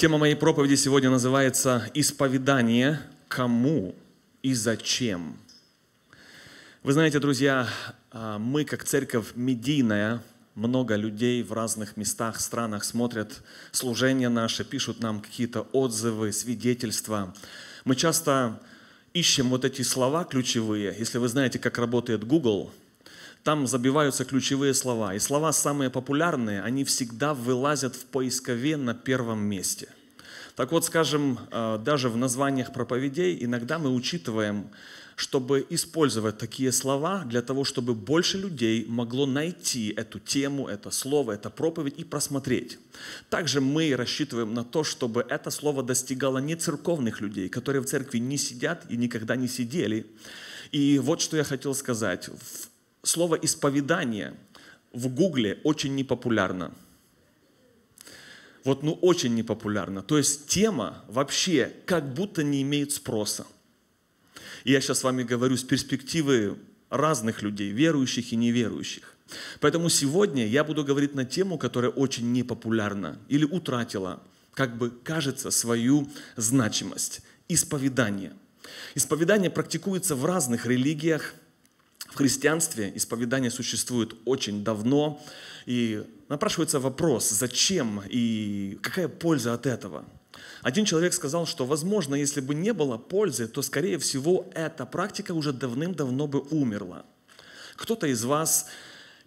Тема моей проповеди сегодня называется «Исповедание кому и зачем?». Вы знаете, друзья, а, мы как церковь медийная, много людей в разных местах, странах смотрят служения наши, пишут нам какие-то отзывы, свидетельства. Мы часто ищем вот эти слова ключевые. Если вы знаете, как работает Google – там забиваются ключевые слова. И слова самые популярные, они всегда вылазят в поискове на первом месте. Так вот, скажем, э, даже в названиях проповедей иногда мы учитываем, чтобы использовать такие слова для того, чтобы больше людей могло найти эту тему, это слово, это проповедь и просмотреть. Также мы рассчитываем на то, чтобы это слово достигало не церковных людей, которые в церкви не сидят и никогда не сидели. И вот что я хотел сказать. В слово «исповедание» в Гугле очень непопулярно. Вот, ну, очень непопулярно. То есть тема вообще как будто не имеет спроса. И я сейчас с вами говорю с перспективы разных людей, верующих и неверующих. Поэтому сегодня я буду говорить на тему, которая очень непопулярна или утратила, как бы кажется, свою значимость. Исповедание. Исповедание практикуется в разных религиях, в христианстве исповедание существует очень давно, и напрашивается вопрос, зачем и какая польза от этого? Один человек сказал, что, возможно, если бы не было пользы, то, скорее всего, эта практика уже давным-давно бы умерла. Кто-то из вас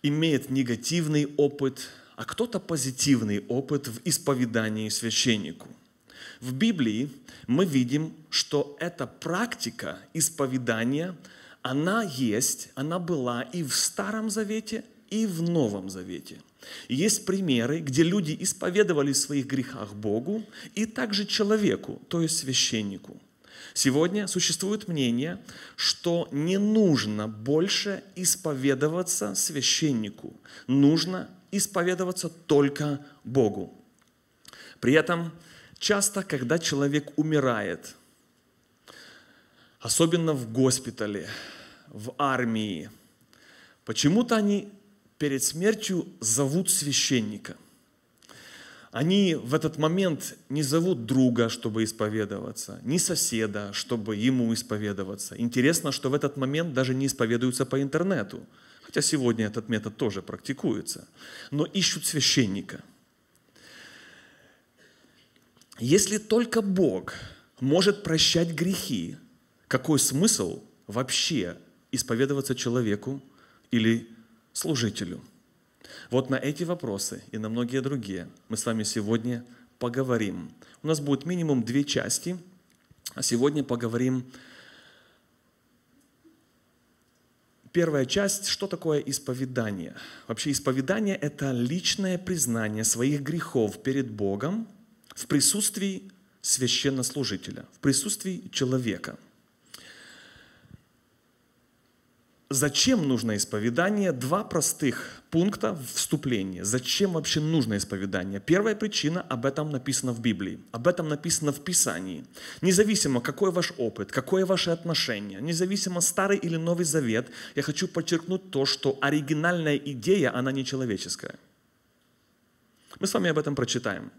имеет негативный опыт, а кто-то позитивный опыт в исповедании священнику. В Библии мы видим, что эта практика исповедания – она есть, она была и в Старом Завете, и в Новом Завете. Есть примеры, где люди исповедовали в своих грехах Богу и также человеку, то есть священнику. Сегодня существует мнение, что не нужно больше исповедоваться священнику, нужно исповедоваться только Богу. При этом часто, когда человек умирает – особенно в госпитале, в армии. Почему-то они перед смертью зовут священника. Они в этот момент не зовут друга, чтобы исповедоваться, не соседа, чтобы ему исповедоваться. Интересно, что в этот момент даже не исповедуются по интернету, хотя сегодня этот метод тоже практикуется, но ищут священника. Если только Бог может прощать грехи, какой смысл вообще исповедоваться человеку или служителю? Вот на эти вопросы и на многие другие мы с вами сегодня поговорим. У нас будет минимум две части, а сегодня поговорим Первая часть, что такое исповедание? Вообще исповедание – это личное признание своих грехов перед Богом в присутствии священнослужителя, в присутствии человека – Зачем нужно исповедание? Два простых пункта вступления. Зачем вообще нужно исповедание? Первая причина, об этом написано в Библии, об этом написано в Писании. Независимо, какой ваш опыт, какое ваше отношение, независимо, старый или новый завет, я хочу подчеркнуть то, что оригинальная идея, она не человеческая. Мы с вами об этом прочитаем.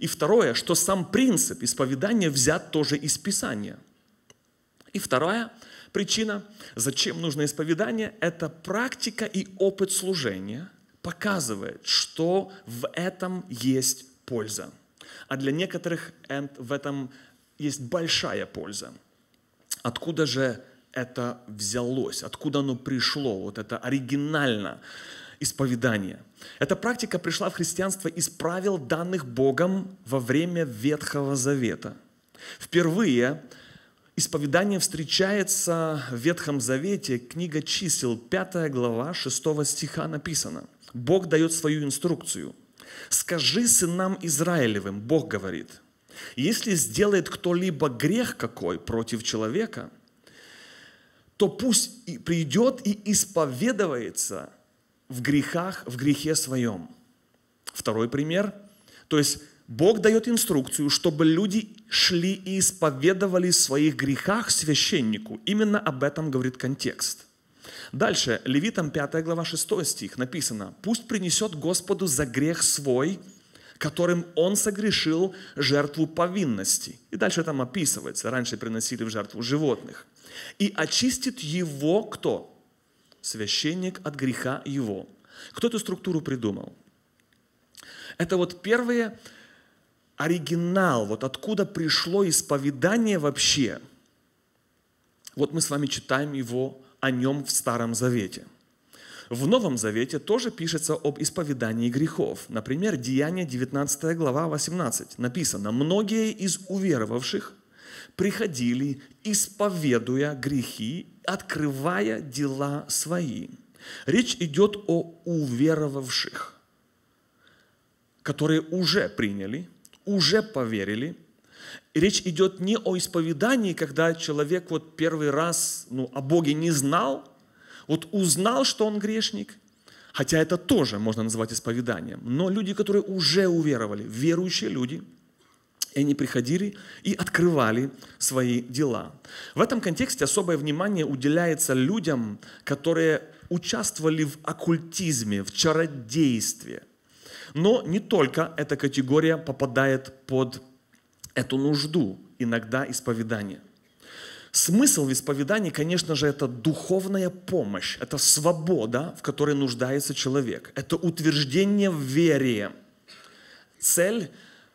И второе, что сам принцип исповедания взят тоже из Писания. И второе – Причина, зачем нужно исповедание, это практика и опыт служения показывает, что в этом есть польза. А для некоторых в этом есть большая польза. Откуда же это взялось, откуда оно пришло, вот это оригинально исповедание. Эта практика пришла в христианство из правил, данных Богом во время Ветхого Завета. Впервые Исповедание встречается в Ветхом Завете, книга чисел, 5 глава, 6 стиха написано. Бог дает свою инструкцию. «Скажи сынам Израилевым», Бог говорит, «если сделает кто-либо грех какой против человека, то пусть и придет и исповедывается в грехах, в грехе своем». Второй пример. То есть Бог дает инструкцию, чтобы люди шли и исповедовали в своих грехах священнику. Именно об этом говорит контекст. Дальше, Левитам 5 глава 6 стих написано, «Пусть принесет Господу за грех свой, которым он согрешил жертву повинности». И дальше там описывается, раньше приносили в жертву животных. «И очистит его кто? Священник от греха его». Кто эту структуру придумал? Это вот первые оригинал, вот откуда пришло исповедание вообще, вот мы с вами читаем его о нем в Старом Завете. В Новом Завете тоже пишется об исповедании грехов. Например, Деяние 19 глава 18 написано «Многие из уверовавших приходили, исповедуя грехи, открывая дела свои». Речь идет о уверовавших, которые уже приняли – уже поверили. речь идет не о исповедании, когда человек вот первый раз ну, о Боге не знал, вот узнал, что он грешник, хотя это тоже можно назвать исповеданием, но люди, которые уже уверовали, верующие люди, они приходили и открывали свои дела. В этом контексте особое внимание уделяется людям, которые участвовали в оккультизме, в чародействе – но не только эта категория попадает под эту нужду, иногда исповедание. Смысл в исповедании, конечно же, это духовная помощь, это свобода, в которой нуждается человек, это утверждение в вере. Цель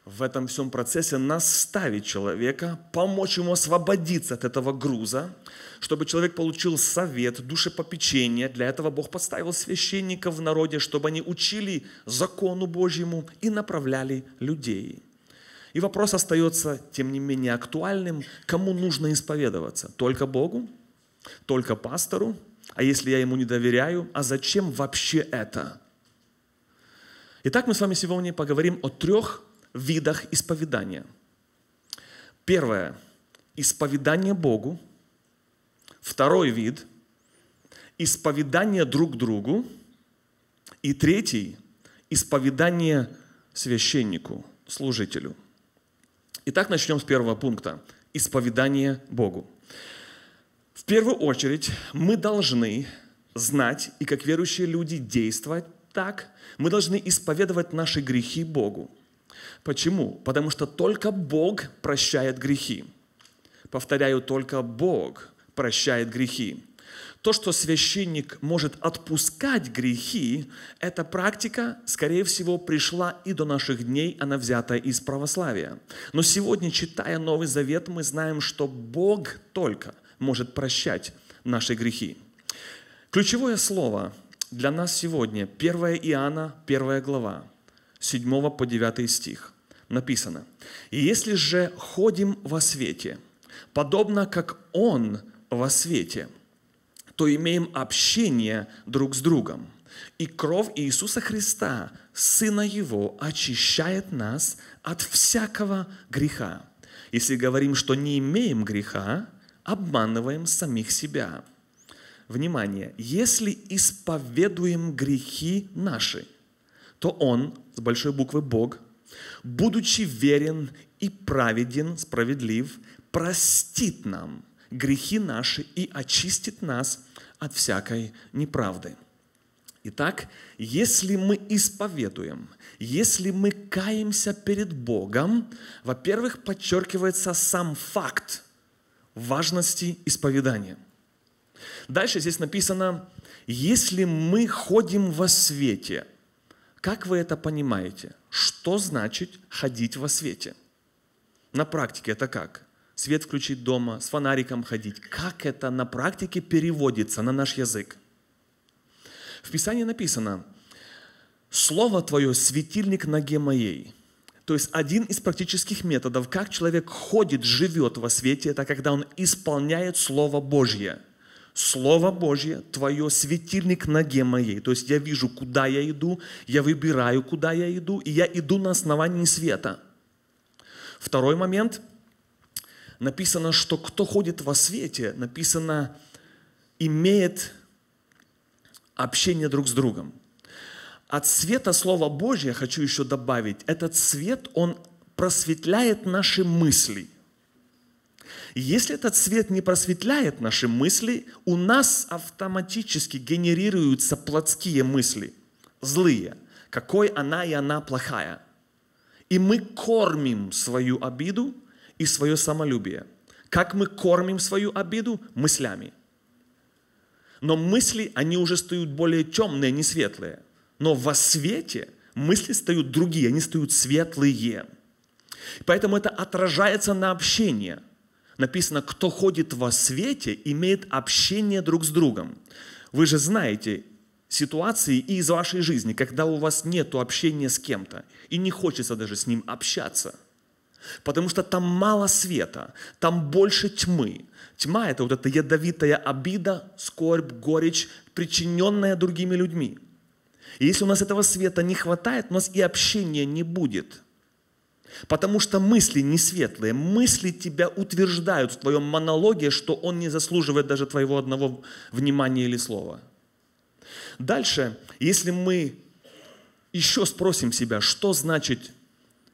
в этом всем процессе наставить человека, помочь ему освободиться от этого груза, чтобы человек получил совет, душепопечение. Для этого Бог поставил священников в народе, чтобы они учили закону Божьему и направляли людей. И вопрос остается, тем не менее, актуальным, кому нужно исповедоваться? Только Богу? Только пастору? А если я ему не доверяю, а зачем вообще это? Итак, мы с вами сегодня поговорим о трех видах исповедания. Первое – исповедание Богу – Второй вид – исповедание друг другу. И третий – исповедание священнику, служителю. Итак, начнем с первого пункта – исповедание Богу. В первую очередь мы должны знать и как верующие люди действовать так. Мы должны исповедовать наши грехи Богу. Почему? Потому что только Бог прощает грехи. Повторяю, только Бог прощает грехи. То, что священник может отпускать грехи, эта практика, скорее всего, пришла и до наших дней, она взята из православия. Но сегодня, читая Новый Завет, мы знаем, что Бог только может прощать наши грехи. Ключевое слово для нас сегодня 1 Иоанна, 1 глава, 7 по 9 стих. Написано, «И если же ходим во свете, подобно как Он – во свете, то имеем общение друг с другом. И кровь Иисуса Христа, Сына Его, очищает нас от всякого греха. Если говорим, что не имеем греха, обманываем самих себя. Внимание, если исповедуем грехи наши, то Он, с большой буквы Бог, будучи верен и праведен, справедлив, простит нам – грехи наши и очистит нас от всякой неправды. Итак, если мы исповедуем, если мы каемся перед Богом, во-первых, подчеркивается сам факт важности исповедания. Дальше здесь написано, если мы ходим во свете, как вы это понимаете? Что значит ходить во свете? На практике это как? свет включить дома, с фонариком ходить. Как это на практике переводится на наш язык? В Писании написано, «Слово Твое – светильник ноге моей». То есть один из практических методов, как человек ходит, живет во свете, это когда он исполняет Слово Божье. Слово Божье, твое светильник ноге моей. То есть я вижу, куда я иду, я выбираю, куда я иду, и я иду на основании света. Второй момент – написано, что кто ходит во свете, написано, имеет общение друг с другом. От света Слова Божье, хочу еще добавить, этот свет, он просветляет наши мысли. если этот свет не просветляет наши мысли, у нас автоматически генерируются плотские мысли, злые, какой она и она плохая. И мы кормим свою обиду, и свое самолюбие. Как мы кормим свою обиду? Мыслями. Но мысли, они уже стают более темные, а не светлые. Но во свете мысли стают другие, они стают светлые. Поэтому это отражается на общение. Написано, кто ходит во свете, имеет общение друг с другом. Вы же знаете ситуации и из вашей жизни, когда у вас нет общения с кем-то, и не хочется даже с ним общаться – Потому что там мало света, там больше тьмы. Тьма – это вот эта ядовитая обида, скорбь, горечь, причиненная другими людьми. И если у нас этого света не хватает, у нас и общения не будет. Потому что мысли не светлые, мысли тебя утверждают в твоем монологе, что он не заслуживает даже твоего одного внимания или слова. Дальше, если мы еще спросим себя, что значит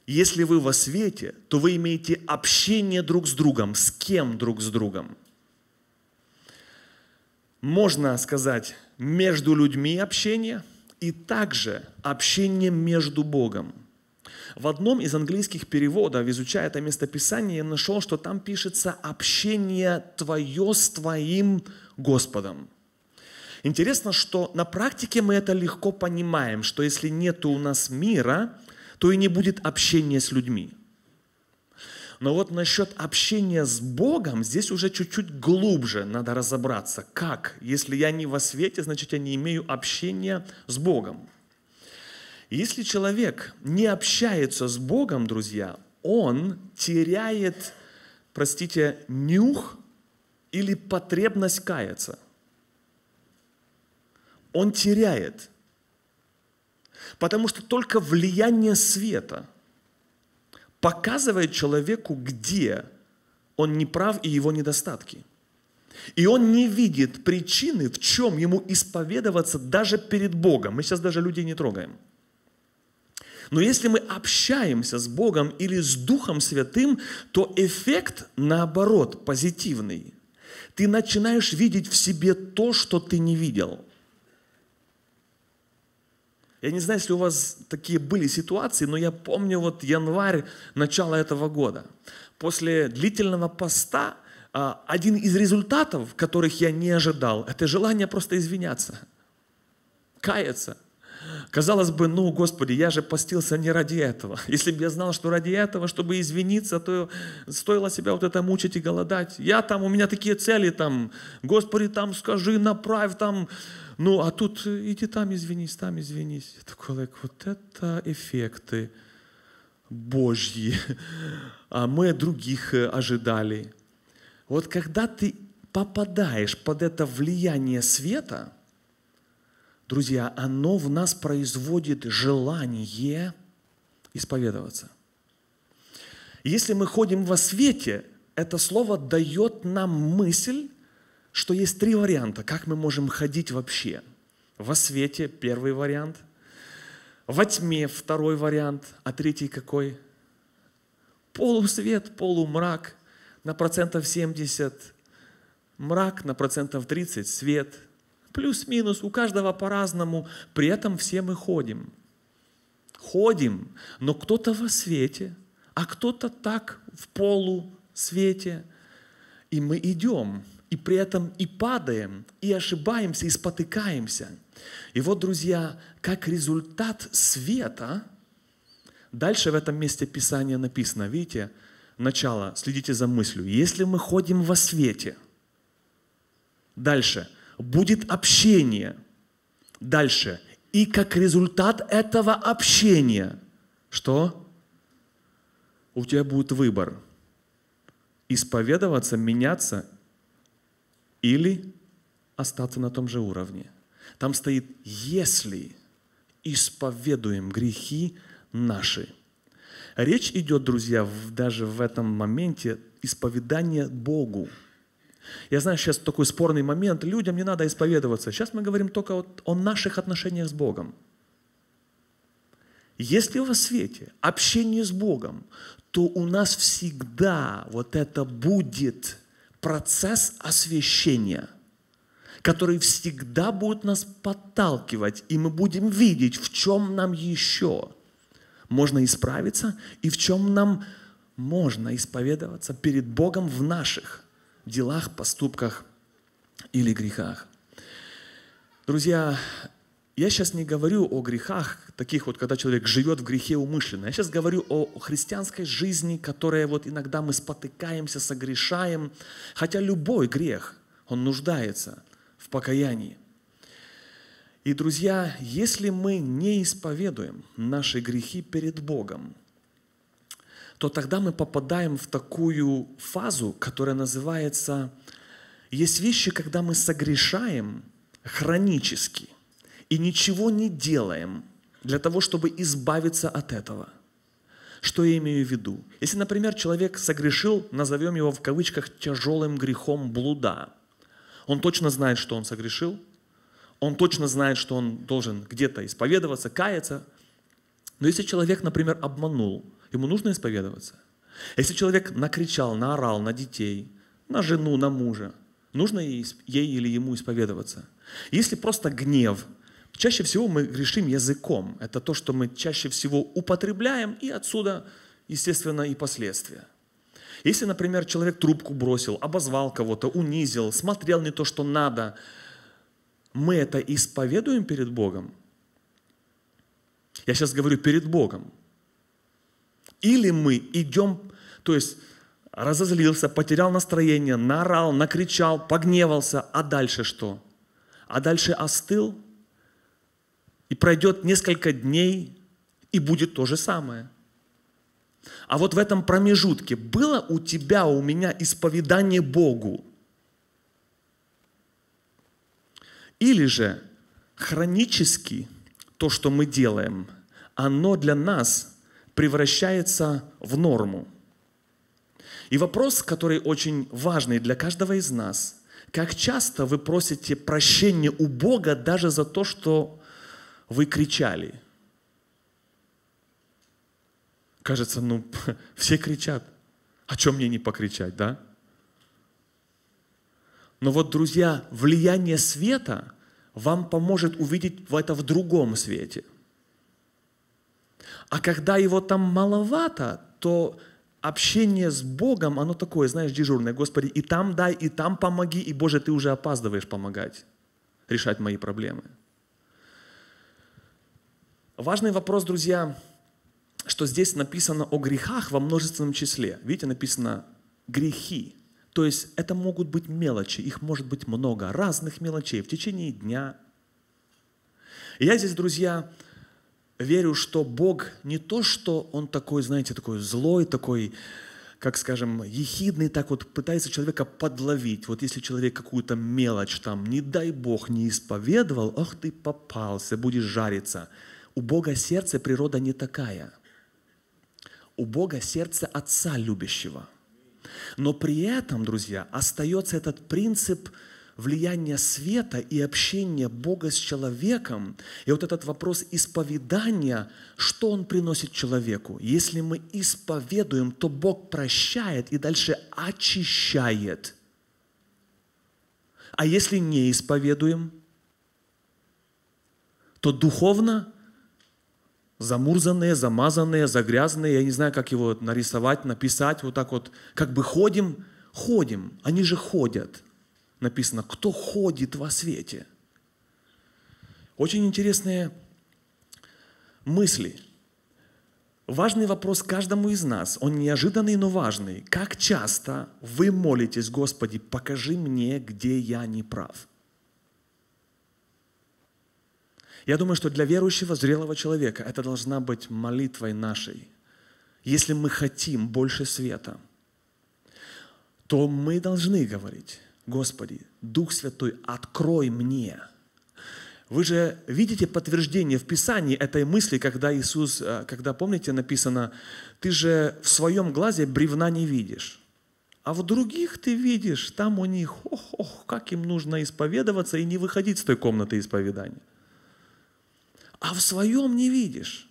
если вы во свете, то вы имеете общение друг с другом. С кем друг с другом? Можно сказать, между людьми общение и также общение между Богом. В одном из английских переводов, изучая это местописание, я нашел, что там пишется «общение твое с твоим Господом». Интересно, что на практике мы это легко понимаем, что если нет у нас мира, то и не будет общения с людьми. Но вот насчет общения с Богом здесь уже чуть-чуть глубже надо разобраться. Как? Если я не во свете, значит, я не имею общения с Богом. Если человек не общается с Богом, друзья, он теряет, простите, нюх или потребность каяться. Он теряет – Потому что только влияние света показывает человеку, где он неправ и его недостатки. И он не видит причины, в чем ему исповедоваться даже перед Богом. Мы сейчас даже людей не трогаем. Но если мы общаемся с Богом или с Духом Святым, то эффект, наоборот, позитивный. Ты начинаешь видеть в себе то, что ты не видел – я не знаю, если у вас такие были ситуации, но я помню вот январь, начало этого года. После длительного поста а, один из результатов, которых я не ожидал, это желание просто извиняться, каяться. Казалось бы, ну, Господи, я же постился не ради этого. Если бы я знал, что ради этого, чтобы извиниться, то стоило себя вот это мучить и голодать. Я там, у меня такие цели там, Господи, там скажи, направь там, ну, а тут э, иди там извинись, там извинись. Я такой, like, вот это эффекты божьи. А мы других э, ожидали. Вот когда ты попадаешь под это влияние света, друзья, оно в нас производит желание исповедоваться. Если мы ходим во свете, это слово дает нам мысль, что есть три варианта, как мы можем ходить вообще. Во свете первый вариант, во тьме второй вариант, а третий какой? Полусвет, полумрак на процентов 70, мрак на процентов 30, свет. Плюс-минус, у каждого по-разному, при этом все мы ходим. Ходим, но кто-то во свете, а кто-то так в полусвете. И мы идем, и при этом и падаем, и ошибаемся, и спотыкаемся. И вот, друзья, как результат света, дальше в этом месте Писания написано, видите, начало, следите за мыслью, если мы ходим во свете, дальше, будет общение, дальше, и как результат этого общения, что? У тебя будет выбор – исповедоваться, меняться или остаться на том же уровне. Там стоит «если исповедуем грехи наши». Речь идет, друзья, даже в этом моменте исповедание Богу. Я знаю, сейчас такой спорный момент, людям не надо исповедоваться. Сейчас мы говорим только вот о наших отношениях с Богом. Если у во свете общение с Богом, то у нас всегда вот это будет – процесс освящения, который всегда будет нас подталкивать, и мы будем видеть, в чем нам еще можно исправиться и в чем нам можно исповедоваться перед Богом в наших делах, поступках или грехах. Друзья, я сейчас не говорю о грехах, таких вот, когда человек живет в грехе умышленно. Я сейчас говорю о христианской жизни, которая вот иногда мы спотыкаемся, согрешаем. Хотя любой грех, он нуждается в покаянии. И, друзья, если мы не исповедуем наши грехи перед Богом, то тогда мы попадаем в такую фазу, которая называется «Есть вещи, когда мы согрешаем хронически – и ничего не делаем для того, чтобы избавиться от этого. Что я имею в виду? Если, например, человек согрешил, назовем его в кавычках тяжелым грехом блуда, он точно знает, что он согрешил, он точно знает, что он должен где-то исповедоваться, каяться. Но если человек, например, обманул, ему нужно исповедоваться. Если человек накричал, наорал на детей, на жену, на мужа, нужно ей или ему исповедоваться. Если просто гнев, Чаще всего мы грешим языком. Это то, что мы чаще всего употребляем, и отсюда, естественно, и последствия. Если, например, человек трубку бросил, обозвал кого-то, унизил, смотрел не то, что надо, мы это исповедуем перед Богом? Я сейчас говорю перед Богом. Или мы идем, то есть разозлился, потерял настроение, наорал, накричал, погневался, а дальше что? А дальше остыл – и пройдет несколько дней, и будет то же самое. А вот в этом промежутке было у тебя, у меня исповедание Богу? Или же хронически то, что мы делаем, оно для нас превращается в норму. И вопрос, который очень важный для каждого из нас, как часто вы просите прощения у Бога даже за то, что вы кричали. Кажется, ну, все кричат. А чем мне не покричать, да? Но вот, друзья, влияние света вам поможет увидеть это в другом свете. А когда его там маловато, то общение с Богом, оно такое, знаешь, дежурное. Господи, и там дай, и там помоги, и, Боже, ты уже опаздываешь помогать, решать мои проблемы. Важный вопрос, друзья, что здесь написано о грехах во множественном числе. Видите, написано грехи. То есть это могут быть мелочи, их может быть много, разных мелочей в течение дня. И я здесь, друзья, верю, что Бог не то, что Он такой, знаете, такой злой, такой, как скажем, ехидный, так вот пытается человека подловить. Вот если человек какую-то мелочь там, не дай Бог, не исповедовал, ах ты попался, будешь жариться – у Бога сердце природа не такая. У Бога сердце Отца любящего. Но при этом, друзья, остается этот принцип влияния света и общения Бога с человеком. И вот этот вопрос исповедания, что Он приносит человеку. Если мы исповедуем, то Бог прощает и дальше очищает. А если не исповедуем – то духовно замурзанные, замазанные, загрязанные. Я не знаю, как его нарисовать, написать. Вот так вот, как бы ходим, ходим. Они же ходят. Написано, кто ходит во свете. Очень интересные мысли. Важный вопрос каждому из нас. Он неожиданный, но важный. Как часто вы молитесь, Господи, покажи мне, где я не прав? Я думаю, что для верующего, зрелого человека это должна быть молитвой нашей. Если мы хотим больше света, то мы должны говорить, Господи, Дух Святой, открой мне. Вы же видите подтверждение в Писании этой мысли, когда Иисус, э, когда, помните, написано, ты же в своем глазе бревна не видишь. А в других ты видишь, там у них, ох, ох, как им нужно исповедоваться и не выходить с той комнаты исповедания а в своем не видишь.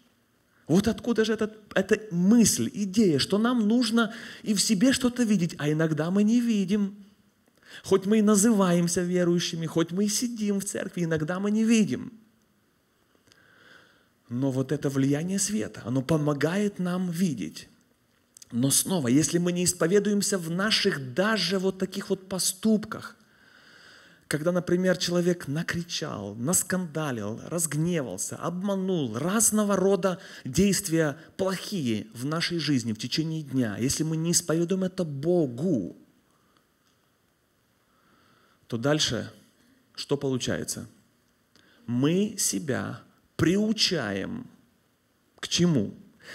Вот откуда же этот, эта мысль, идея, что нам нужно и в себе что-то видеть, а иногда мы не видим. Хоть мы и называемся верующими, хоть мы и сидим в церкви, иногда мы не видим. Но вот это влияние света, оно помогает нам видеть. Но снова, если мы не исповедуемся в наших даже вот таких вот поступках, когда, например, человек накричал, наскандалил, разгневался, обманул, разного рода действия плохие в нашей жизни в течение дня, если мы не исповедуем это Богу, то дальше что получается? Мы себя приучаем к чему?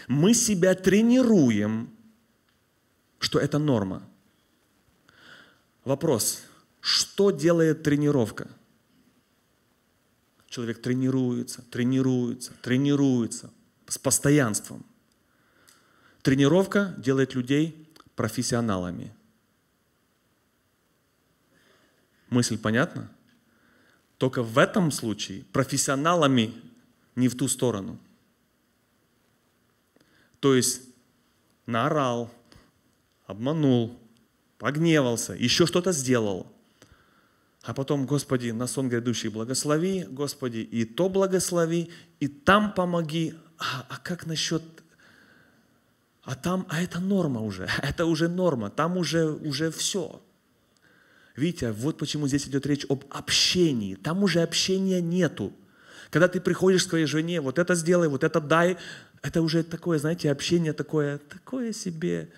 Мы себя тренируем, что это норма. Вопрос – что делает тренировка? Человек тренируется, тренируется, тренируется с постоянством. Тренировка делает людей профессионалами. Мысль понятна? Только в этом случае профессионалами не в ту сторону. То есть наорал, обманул, погневался, еще что-то сделал – а потом, Господи, на сон грядущий благослови, Господи, и то благослови, и там помоги. А, а как насчет... А там, а это норма уже, это уже норма, там уже, уже все. Видите, вот почему здесь идет речь об общении. Там уже общения нету. Когда ты приходишь к своей жене, вот это сделай, вот это дай, это уже такое, знаете, общение такое, такое себе.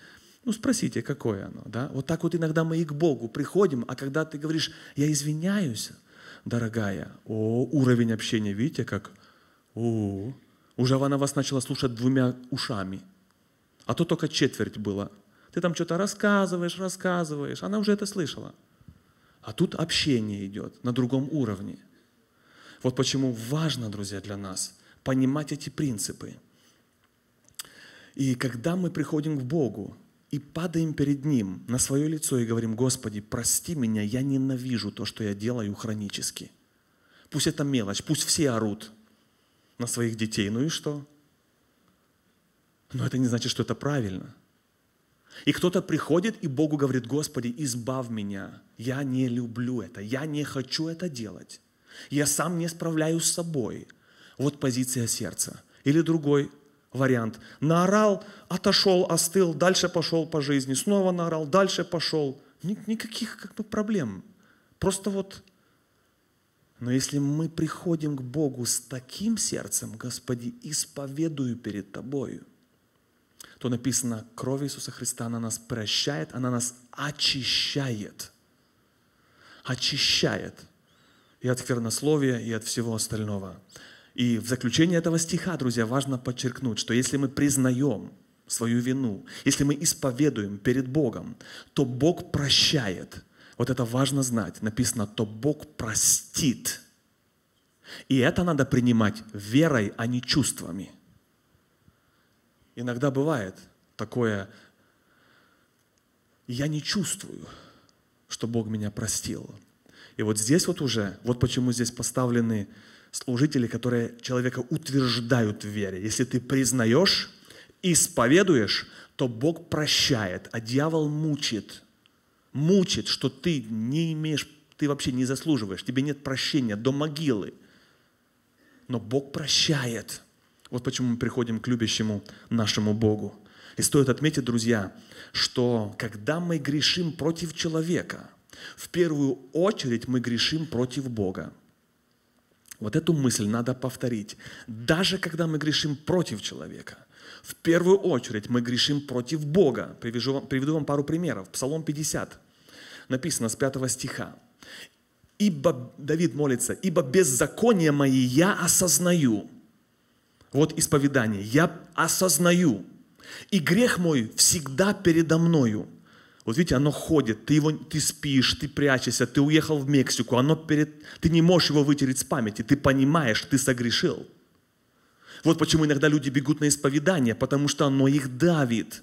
Ну спросите, какое оно, да? Вот так вот иногда мы и к Богу приходим, а когда ты говоришь, я извиняюсь, дорогая, о, уровень общения, видите, как? О, уже она вас начала слушать двумя ушами, а то только четверть было. Ты там что-то рассказываешь, рассказываешь, она уже это слышала. А тут общение идет на другом уровне. Вот почему важно, друзья, для нас понимать эти принципы. И когда мы приходим к Богу, и падаем перед Ним на свое лицо и говорим, Господи, прости меня, я ненавижу то, что я делаю хронически. Пусть это мелочь, пусть все орут на своих детей, ну и что? Но это не значит, что это правильно. И кто-то приходит и Богу говорит, Господи, избавь меня, я не люблю это, я не хочу это делать, я сам не справляюсь с собой. Вот позиция сердца. Или другой, вариант. Наорал, отошел, остыл, дальше пошел по жизни, снова наорал, дальше пошел. Никаких как бы проблем. Просто вот но если мы приходим к Богу с таким сердцем, Господи, исповедую перед Тобою, то написано, кровь Иисуса Христа, она нас прощает, она нас очищает. Очищает и от вернословия, и от всего остального. И в заключение этого стиха, друзья, важно подчеркнуть, что если мы признаем свою вину, если мы исповедуем перед Богом, то Бог прощает. Вот это важно знать. Написано, то Бог простит. И это надо принимать верой, а не чувствами. Иногда бывает такое, я не чувствую, что Бог меня простил. И вот здесь вот уже, вот почему здесь поставлены служители, которые человека утверждают в вере. Если ты признаешь, исповедуешь, то Бог прощает, а дьявол мучит. Мучит, что ты не имеешь, ты вообще не заслуживаешь, тебе нет прощения до могилы. Но Бог прощает. Вот почему мы приходим к любящему нашему Богу. И стоит отметить, друзья, что когда мы грешим против человека, в первую очередь мы грешим против Бога. Вот эту мысль надо повторить. Даже когда мы грешим против человека, в первую очередь мы грешим против Бога. Привяжу приведу вам пару примеров. Псалом 50 написано с 5 стиха. «Ибо, Давид молится, ибо беззаконие мои я осознаю». Вот исповедание. «Я осознаю, и грех мой всегда передо мною». Вот видите, оно ходит, ты, его, ты спишь, ты прячешься, ты уехал в Мексику, оно перед, ты не можешь его вытереть с памяти, ты понимаешь, ты согрешил. Вот почему иногда люди бегут на исповедание, потому что оно их давит.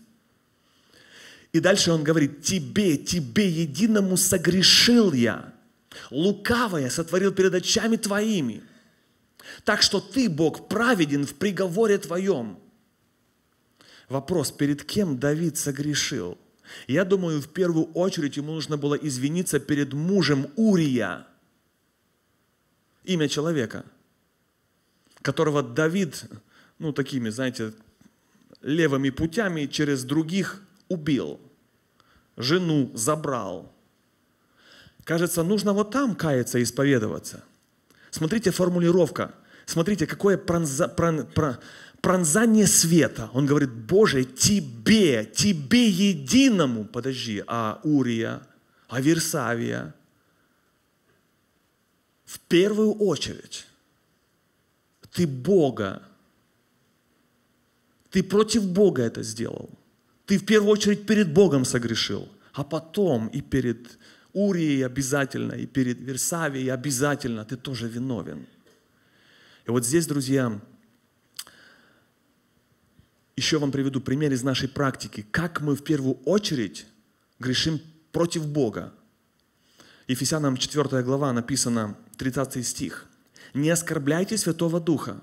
И дальше он говорит, тебе, тебе единому согрешил я, лукавое сотворил перед очами твоими, так что ты, Бог, праведен в приговоре твоем. Вопрос, перед кем Давид согрешил – я думаю, в первую очередь ему нужно было извиниться перед мужем Урия, имя человека, которого Давид, ну такими, знаете, левыми путями через других убил, жену забрал. Кажется, нужно вот там каяться и исповедоваться. Смотрите формулировка, смотрите, какое пронза, прон, прон, пронзание света. Он говорит, Боже, Тебе, Тебе единому. Подожди, а Урия, а Версавия? В первую очередь, ты Бога. Ты против Бога это сделал. Ты в первую очередь перед Богом согрешил, а потом и перед Урией обязательно, и перед Версавией обязательно ты тоже виновен. И вот здесь, друзья, еще вам приведу пример из нашей практики, как мы в первую очередь грешим против Бога. Ефесянам 4 глава написано 30 стих. «Не оскорбляйте Святого Духа».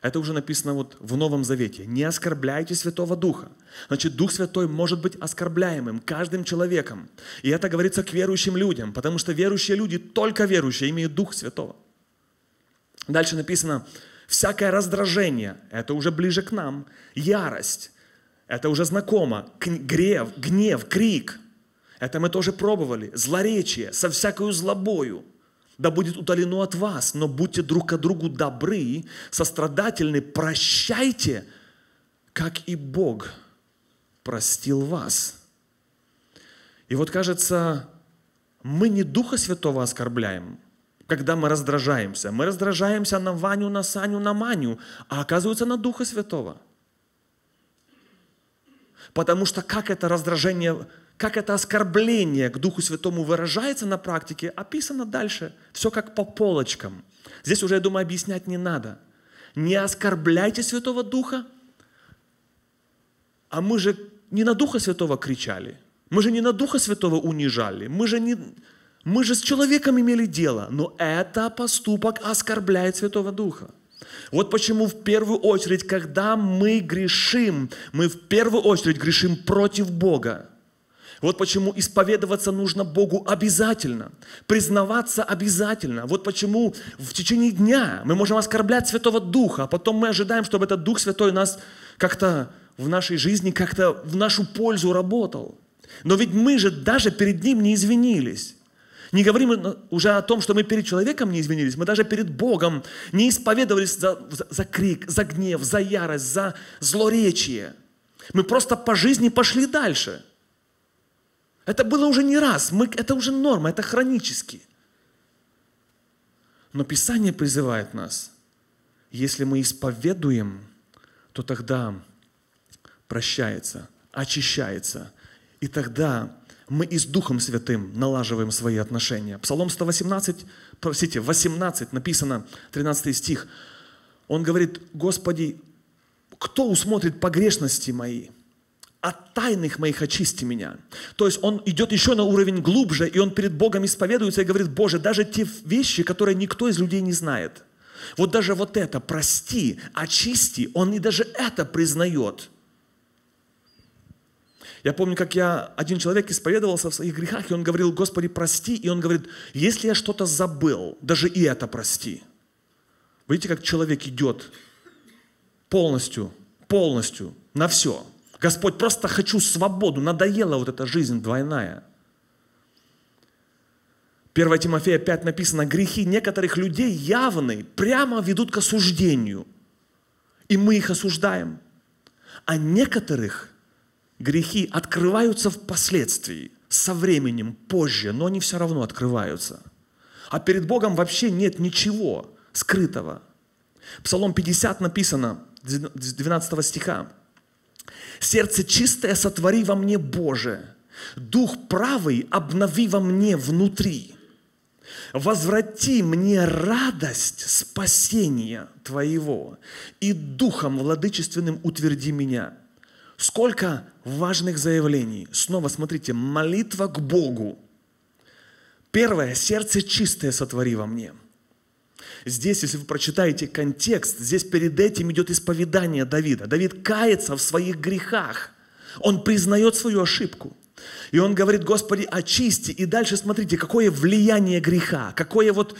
Это уже написано вот в Новом Завете. «Не оскорбляйте Святого Духа». Значит, Дух Святой может быть оскорбляемым каждым человеком. И это говорится к верующим людям, потому что верующие люди, только верующие, имеют Дух Святого. Дальше написано Всякое раздражение – это уже ближе к нам. Ярость – это уже знакомо. Гнев, гнев, крик – это мы тоже пробовали. Злоречие со всякою злобою – да будет удалено от вас, но будьте друг к другу добры, сострадательны, прощайте, как и Бог простил вас. И вот кажется, мы не Духа Святого оскорбляем – когда мы раздражаемся. Мы раздражаемся на Ваню, на Саню, на Маню, а оказывается на Духа Святого. Потому что как это раздражение, как это оскорбление к Духу Святому выражается на практике, описано дальше. Все как по полочкам. Здесь уже, я думаю, объяснять не надо. Не оскорбляйте Святого Духа, а мы же не на Духа Святого кричали. Мы же не на Духа Святого унижали. Мы же не, мы же с человеком имели дело, но это поступок оскорбляет Святого Духа. Вот почему в первую очередь, когда мы грешим, мы в первую очередь грешим против Бога. Вот почему исповедоваться нужно Богу обязательно, признаваться обязательно. Вот почему в течение дня мы можем оскорблять Святого Духа, а потом мы ожидаем, чтобы этот Дух Святой нас как-то в нашей жизни, как-то в нашу пользу работал. Но ведь мы же даже перед Ним не извинились. Не говорим уже о том, что мы перед человеком не извинились, мы даже перед Богом не исповедовались за, за, за крик, за гнев, за ярость, за злоречие. Мы просто по жизни пошли дальше. Это было уже не раз, мы, это уже норма, это хронически. Но Писание призывает нас, если мы исповедуем, то тогда прощается, очищается. И тогда мы и с Духом Святым налаживаем свои отношения. Псалом 118, простите, 18 написано, 13 стих. Он говорит, Господи, кто усмотрит погрешности мои? От тайных моих очисти меня. То есть он идет еще на уровень глубже, и он перед Богом исповедуется и говорит, Боже, даже те вещи, которые никто из людей не знает. Вот даже вот это прости, очисти, он и даже это признает – я помню, как я, один человек исповедовался в своих грехах, и он говорил, Господи, прости. И он говорит, если я что-то забыл, даже и это прости. Видите, как человек идет полностью, полностью, на все. Господь, просто хочу свободу, надоела вот эта жизнь двойная. 1 Тимофея 5 написано, грехи некоторых людей явны, прямо ведут к осуждению. И мы их осуждаем. А некоторых – грехи открываются впоследствии, со временем, позже, но они все равно открываются. А перед Богом вообще нет ничего скрытого. Псалом 50 написано, 12 стиха. «Сердце чистое сотвори во мне, Боже, дух правый обнови во мне внутри. Возврати мне радость спасения Твоего, и духом владычественным утверди меня». Сколько важных заявлений. Снова смотрите, молитва к Богу. Первое, сердце чистое сотвори во мне. Здесь, если вы прочитаете контекст, здесь перед этим идет исповедание Давида. Давид кается в своих грехах. Он признает свою ошибку. И он говорит, Господи, очисти. И дальше смотрите, какое влияние греха, какое вот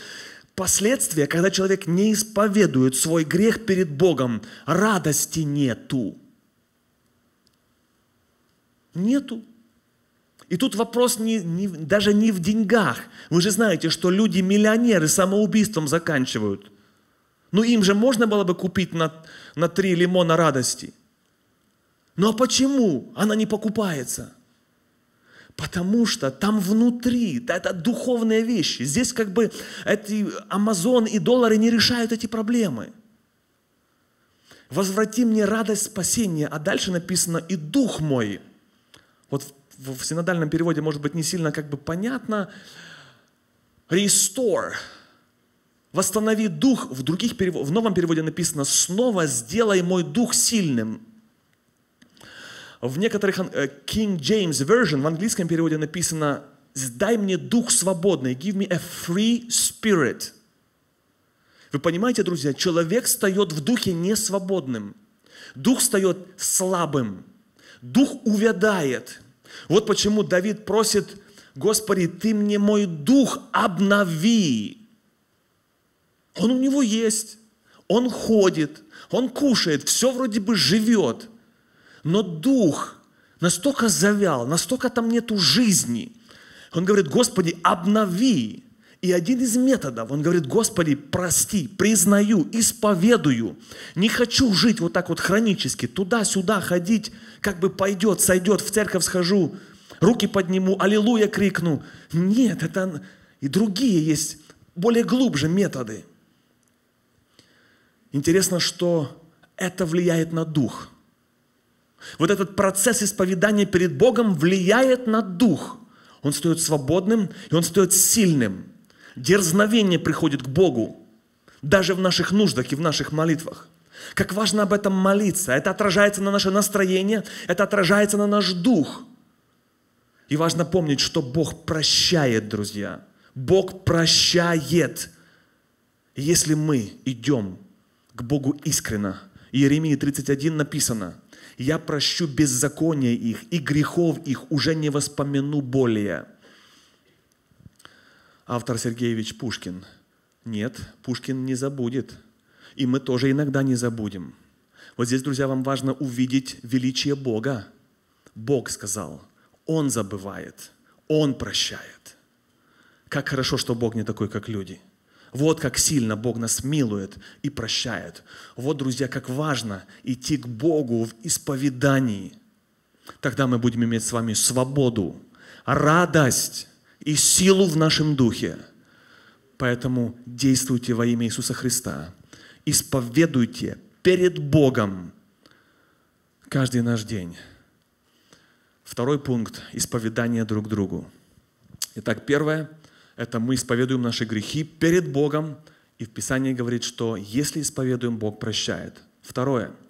последствие, когда человек не исповедует свой грех перед Богом. Радости нету. Нету. И тут вопрос не, не, даже не в деньгах. Вы же знаете, что люди-миллионеры самоубийством заканчивают. Ну им же можно было бы купить на, на три лимона радости. Ну а почему она не покупается? Потому что там внутри, да, это духовные вещи. Здесь как бы эти Амазон и доллары не решают эти проблемы. Возврати мне радость спасения. А дальше написано, и дух мой – вот в, в синодальном переводе может быть не сильно как бы понятно. Restore. Восстанови дух. В, других перев... в новом переводе написано «Снова сделай мой дух сильным». В некоторых э, King James Version в английском переводе написано «Дай мне дух свободный». Give me a free spirit. Вы понимаете, друзья, человек встает в духе несвободным. Дух встает слабым дух увядает. Вот почему Давид просит, Господи, ты мне мой дух обнови. Он у него есть, он ходит, он кушает, все вроде бы живет. Но дух настолько завял, настолько там нету жизни. Он говорит, Господи, обнови. И один из методов, он говорит, Господи, прости, признаю, исповедую. Не хочу жить вот так вот хронически, туда-сюда ходить как бы пойдет, сойдет, в церковь схожу, руки подниму, аллилуйя крикну. Нет, это и другие есть более глубже методы. Интересно, что это влияет на дух. Вот этот процесс исповедания перед Богом влияет на дух. Он стоит свободным, и он стоит сильным. Дерзновение приходит к Богу, даже в наших нуждах и в наших молитвах. Как важно об этом молиться. Это отражается на наше настроение, это отражается на наш дух. И важно помнить, что Бог прощает, друзья. Бог прощает. если мы идем к Богу искренно, Иеремии 31 написано, «Я прощу беззаконие их, и грехов их уже не воспомяну более». Автор Сергеевич Пушкин. Нет, Пушкин не забудет – и мы тоже иногда не забудем. Вот здесь, друзья, вам важно увидеть величие Бога. Бог сказал, Он забывает, Он прощает. Как хорошо, что Бог не такой, как люди. Вот как сильно Бог нас милует и прощает. Вот, друзья, как важно идти к Богу в исповедании. Тогда мы будем иметь с вами свободу, радость и силу в нашем духе. Поэтому действуйте во имя Иисуса Христа исповедуйте перед Богом каждый наш день. Второй пункт – исповедание друг другу. Итак, первое – это мы исповедуем наши грехи перед Богом. И в Писании говорит, что если исповедуем, Бог прощает. Второе –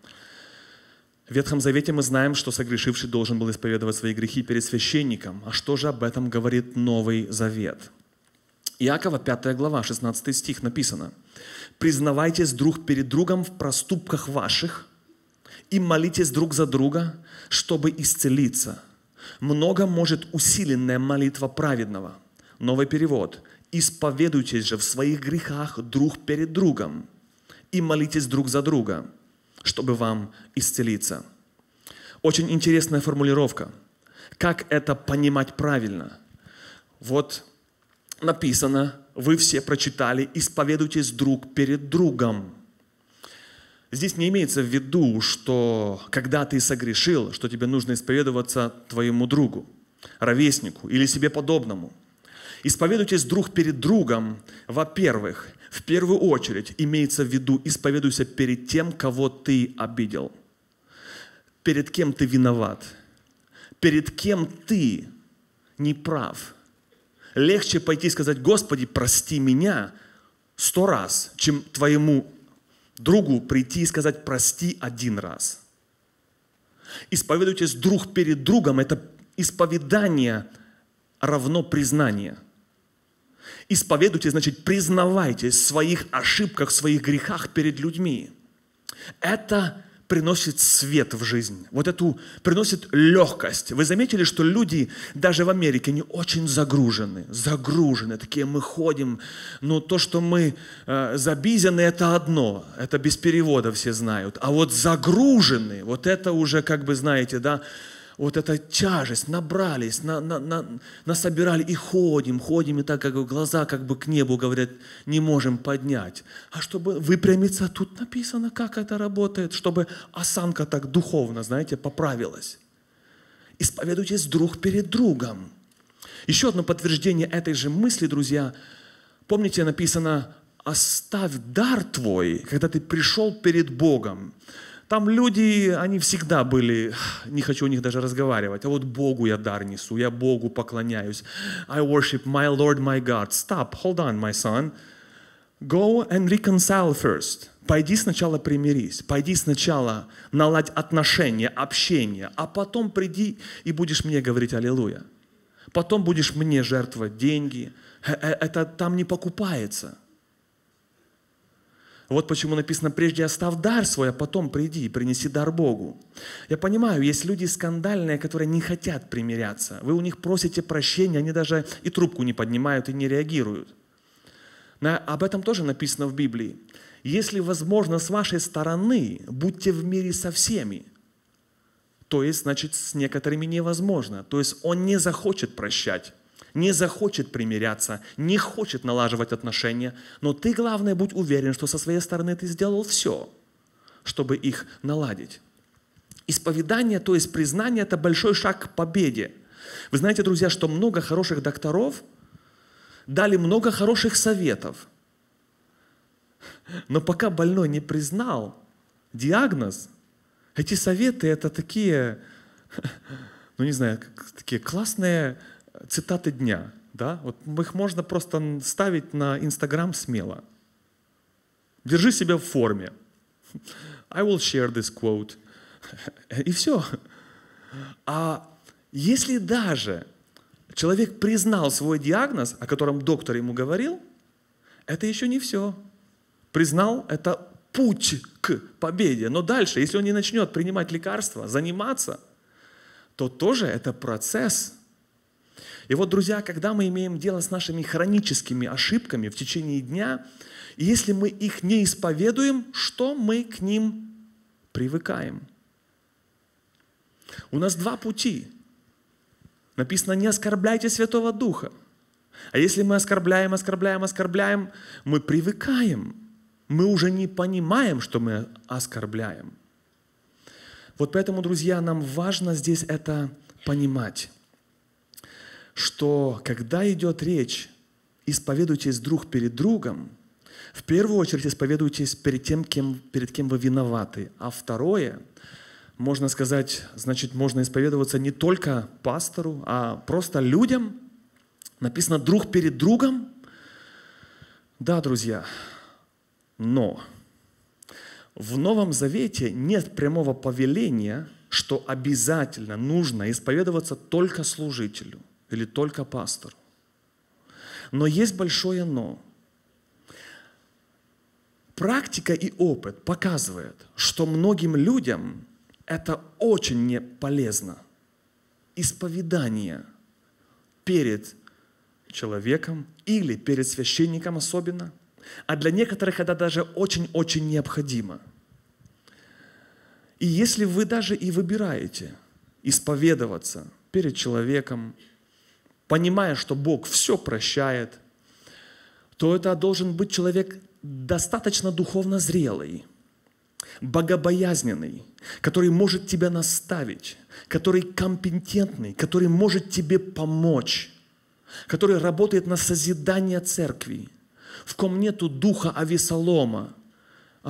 в Ветхом Завете мы знаем, что согрешивший должен был исповедовать свои грехи перед священником. А что же об этом говорит Новый Завет? Иакова 5 глава, 16 стих написано – Признавайтесь друг перед другом в проступках ваших и молитесь друг за друга, чтобы исцелиться. Много может усиленная молитва праведного. Новый перевод. Исповедуйтесь же в своих грехах друг перед другом и молитесь друг за друга, чтобы вам исцелиться. Очень интересная формулировка. Как это понимать правильно? Вот написано, вы все прочитали, исповедуйтесь друг перед другом. Здесь не имеется в виду, что когда ты согрешил, что тебе нужно исповедоваться твоему другу, ровеснику или себе подобному. Исповедуйтесь друг перед другом, во-первых, в первую очередь имеется в виду исповедуйся перед тем, кого ты обидел, перед кем ты виноват, перед кем ты не прав – легче пойти и сказать, Господи, прости меня сто раз, чем твоему другу прийти и сказать, прости один раз. Исповедуйтесь друг перед другом, это исповедание равно признание. Исповедуйте, значит, признавайте в своих ошибках, в своих грехах перед людьми. Это приносит свет в жизнь, вот эту приносит легкость. Вы заметили, что люди даже в Америке, они очень загружены, загружены, такие мы ходим, но то, что мы э, забизены, это одно, это без перевода все знают, а вот загружены, вот это уже как бы знаете, да, вот эта тяжесть, набрались, на, на, на, насобирали и ходим, ходим, и так как глаза как бы к небу говорят, не можем поднять. А чтобы выпрямиться, тут написано, как это работает, чтобы осанка так духовно, знаете, поправилась. Исповедуйтесь друг перед другом. Еще одно подтверждение этой же мысли, друзья. Помните, написано, оставь дар твой, когда ты пришел перед Богом. Там люди, они всегда были, не хочу о них даже разговаривать, а вот Богу я дар несу, я Богу поклоняюсь. I worship my Lord, my God. Stop, hold on, my son. Go and reconcile first. Пойди сначала примирись, пойди сначала наладь отношения, общение, а потом приди и будешь мне говорить аллилуйя. Потом будешь мне жертвовать деньги. Э, э, это там не покупается. Вот почему написано, прежде оставь дар свой, а потом приди и принеси дар Богу. Я понимаю, есть люди скандальные, которые не хотят примиряться. Вы у них просите прощения, они даже и трубку не поднимают, и не реагируют. Но об этом тоже написано в Библии. Если возможно с вашей стороны, будьте в мире со всеми. То есть, значит, с некоторыми невозможно. То есть он не захочет прощать не захочет примиряться, не хочет налаживать отношения, но ты, главное, будь уверен, что со своей стороны ты сделал все, чтобы их наладить. Исповедание, то есть признание, это большой шаг к победе. Вы знаете, друзья, что много хороших докторов дали много хороших советов. Но пока больной не признал диагноз, эти советы это такие, ну не знаю, такие классные цитаты дня. Да? Вот их можно просто ставить на Инстаграм смело. Держи себя в форме. I will share this quote. И все. А если даже человек признал свой диагноз, о котором доктор ему говорил, это еще не все. Признал – это путь к победе. Но дальше, если он не начнет принимать лекарства, заниматься, то тоже это процесс – и вот, друзья, когда мы имеем дело с нашими хроническими ошибками в течение дня, если мы их не исповедуем, что мы к ним привыкаем? У нас два пути. Написано, не оскорбляйте Святого Духа. А если мы оскорбляем, оскорбляем, оскорбляем, мы привыкаем. Мы уже не понимаем, что мы оскорбляем. Вот поэтому, друзья, нам важно здесь это понимать что когда идет речь «исповедуйтесь друг перед другом», в первую очередь исповедуйтесь перед тем, кем, перед кем вы виноваты. А второе, можно сказать, значит, можно исповедоваться не только пастору, а просто людям. Написано «друг перед другом». Да, друзья, но в Новом Завете нет прямого повеления, что обязательно нужно исповедоваться только служителю – или только пастор. Но есть большое но. Практика и опыт показывает, что многим людям это очень не полезно. Исповедание перед человеком или перед священником особенно, а для некоторых это даже очень-очень необходимо. И если вы даже и выбираете исповедоваться перед человеком понимая, что Бог все прощает, то это должен быть человек достаточно духовно зрелый, богобоязненный, который может тебя наставить, который компетентный, который может тебе помочь, который работает на созидание церкви, в ком нету духа Авесолома,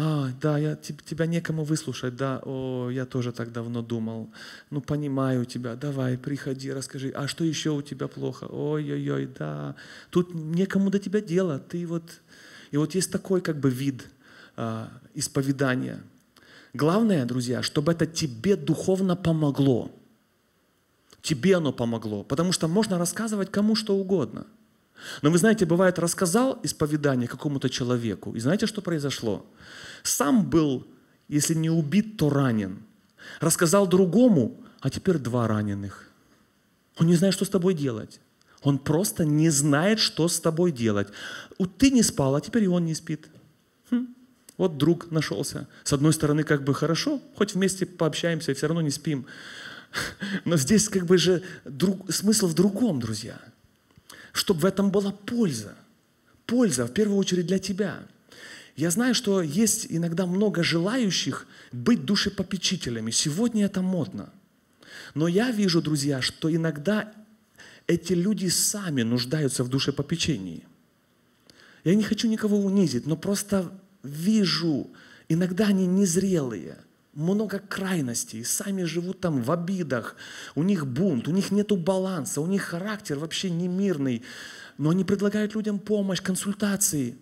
а, да, я, тебя некому выслушать, да, о, я тоже так давно думал, ну, понимаю тебя, давай, приходи, расскажи, а что еще у тебя плохо, ой-ой-ой, да, тут некому до тебя дело, ты вот, и вот есть такой как бы вид э, исповедания. Главное, друзья, чтобы это тебе духовно помогло, тебе оно помогло, потому что можно рассказывать кому что угодно – но вы знаете, бывает, рассказал исповедание какому-то человеку, и знаете, что произошло? Сам был, если не убит, то ранен. Рассказал другому, а теперь два раненых. Он не знает, что с тобой делать. Он просто не знает, что с тобой делать. Ты не спал, а теперь и он не спит. Хм. Вот друг нашелся. С одной стороны, как бы хорошо, хоть вместе пообщаемся, и все равно не спим. Но здесь как бы же друг, смысл в другом, друзья чтобы в этом была польза. Польза, в первую очередь, для тебя. Я знаю, что есть иногда много желающих быть душепопечителями. Сегодня это модно. Но я вижу, друзья, что иногда эти люди сами нуждаются в душепопечении. Я не хочу никого унизить, но просто вижу, иногда они незрелые – много крайностей, сами живут там в обидах, у них бунт, у них нет баланса, у них характер вообще не мирный, но они предлагают людям помощь, консультации.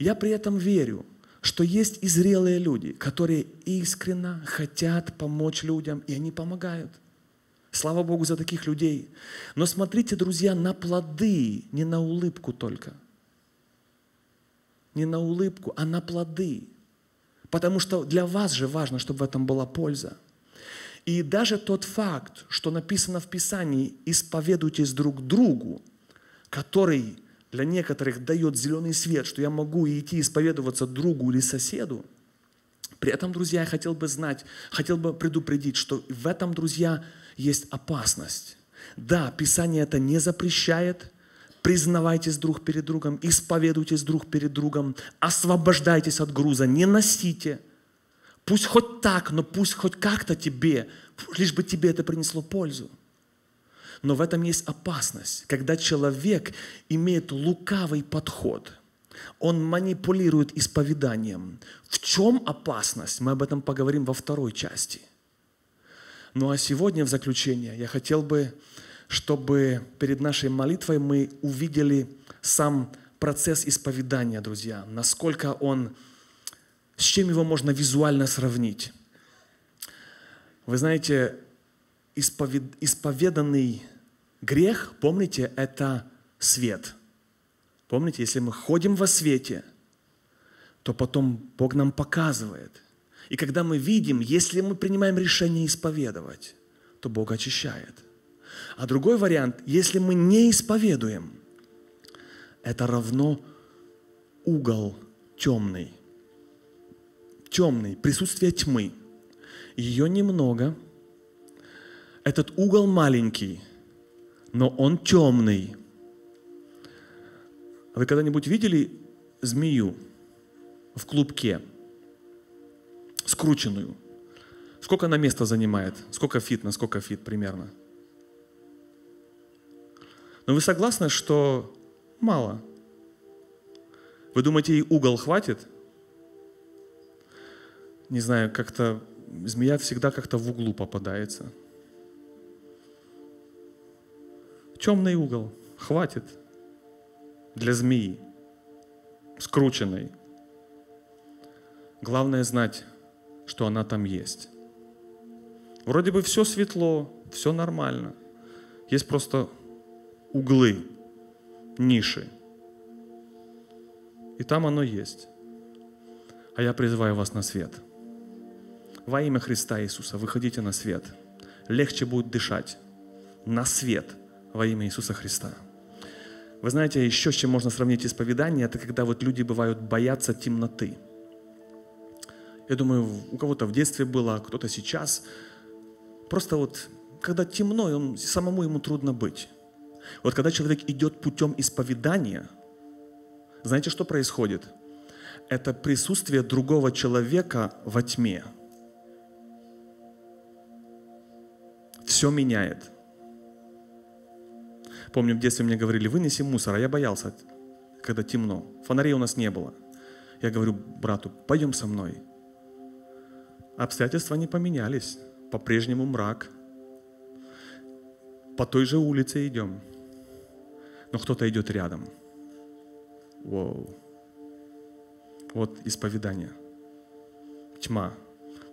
Я при этом верю, что есть и зрелые люди, которые искренне хотят помочь людям, и они помогают. Слава Богу за таких людей. Но смотрите, друзья, на плоды, не на улыбку только. Не на улыбку, а на плоды. Потому что для вас же важно, чтобы в этом была польза. И даже тот факт, что написано в Писании «исповедуйтесь друг другу», который для некоторых дает зеленый свет, что я могу идти исповедоваться другу или соседу, при этом, друзья, я хотел бы знать, хотел бы предупредить, что в этом, друзья, есть опасность. Да, Писание это не запрещает, Признавайтесь друг перед другом, исповедуйтесь друг перед другом, освобождайтесь от груза, не носите. Пусть хоть так, но пусть хоть как-то тебе, лишь бы тебе это принесло пользу. Но в этом есть опасность, когда человек имеет лукавый подход. Он манипулирует исповеданием. В чем опасность? Мы об этом поговорим во второй части. Ну а сегодня в заключение я хотел бы чтобы перед нашей молитвой мы увидели сам процесс исповедания, друзья, насколько он, с чем его можно визуально сравнить. Вы знаете, исповед, исповеданный грех, помните, это свет. Помните, если мы ходим во свете, то потом Бог нам показывает. И когда мы видим, если мы принимаем решение исповедовать, то Бог очищает – а другой вариант, если мы не исповедуем, это равно угол темный. Темный, присутствие тьмы. Ее немного. Этот угол маленький, но он темный. Вы когда-нибудь видели змею в клубке, скрученную? Сколько она места занимает? Сколько фит на сколько фит примерно? Но вы согласны, что мало? Вы думаете, ей угол хватит? Не знаю, как-то змея всегда как-то в углу попадается. Темный угол хватит для змеи, скрученной. Главное знать, что она там есть. Вроде бы все светло, все нормально. Есть просто углы, ниши. И там оно есть. А я призываю вас на свет. Во имя Христа Иисуса выходите на свет. Легче будет дышать. На свет во имя Иисуса Христа. Вы знаете, еще с чем можно сравнить исповедание, это когда вот люди бывают боятся темноты. Я думаю, у кого-то в детстве было, а кто-то сейчас. Просто вот, когда темно, он, самому ему трудно быть. Вот когда человек идет путем исповедания, знаете, что происходит? Это присутствие другого человека во тьме. Все меняет. Помню, в детстве мне говорили, вынеси мусор, а я боялся, когда темно. Фонарей у нас не было. Я говорю брату, пойдем со мной. Обстоятельства не поменялись. По-прежнему мрак. По той же улице идем но кто-то идет рядом. Воу. Вот исповедание. Тьма.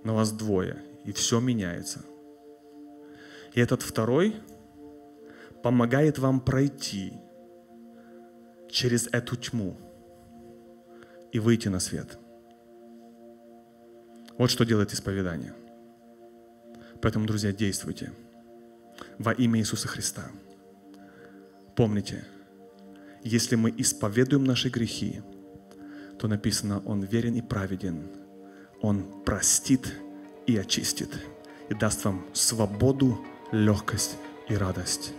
На вас двое. И все меняется. И этот второй помогает вам пройти через эту тьму и выйти на свет. Вот что делает исповедание. Поэтому, друзья, действуйте во имя Иисуса Христа. Помните, если мы исповедуем наши грехи, то написано, Он верен и праведен. Он простит и очистит и даст вам свободу, легкость и радость.